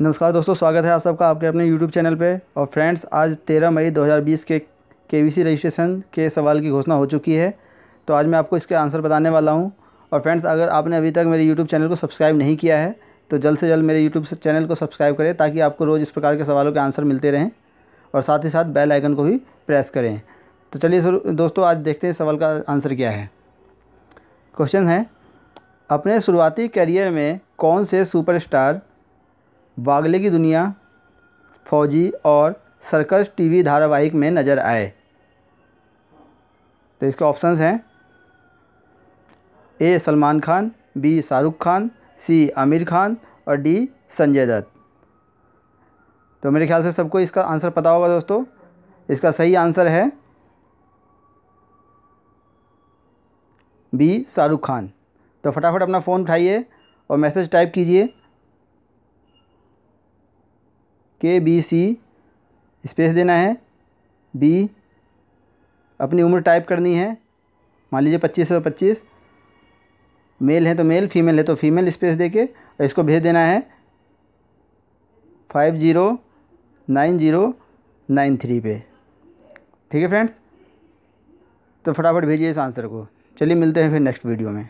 नमस्कार दोस्तों स्वागत है आप सबका आपके अपने यूट्यूब चैनल पे और फ्रेंड्स आज 13 मई 2020 के सी रजिस्ट्रेशन के सवाल की घोषणा हो चुकी है तो आज मैं आपको इसके आंसर बताने वाला हूँ और फ्रेंड्स अगर आपने अभी तक मेरे यूट्यूब चैनल को सब्सक्राइब नहीं किया है तो जल्द से जल्द मेरे यूट्यूब चैनल को सब्सक्राइब करें ताकि आपको रोज़ इस प्रकार के सवालों के आंसर मिलते रहें और साथ ही साथ बेल आइकन को भी प्रेस करें तो चलिए दोस्तों आज देखते हैं सवाल का आंसर क्या है क्वेश्चन है अपने शुरुआती करियर में कौन से सुपरस्टार बागले की दुनिया फौजी और सर्कस टीवी धारावाहिक में नज़र आए तो इसके ऑप्शंस हैं A Salman Khan B Shahrukh Khan C Aamir Khan और डी संजय दत्त तो मेरे ख्याल से सबको इसका आंसर पता होगा दोस्तों इसका सही आंसर है बी शाहरुख खान तो फटाफट अपना फ़ोन उठाइए और मैसेज टाइप कीजिए के बी सी स्पेस देना है बी अपनी उम्र टाइप करनी है मान लीजिए पच्चीस और पच्चीस मेल है तो मेल फीमेल है तो फीमेल स्पेस दे के और इसको भेज देना है five zero nine zero nine three पे ठीक है फ्रेंड्स तो फटाफट भेजिए इस आंसर को चलिए मिलते हैं फिर नेक्स्ट वीडियो में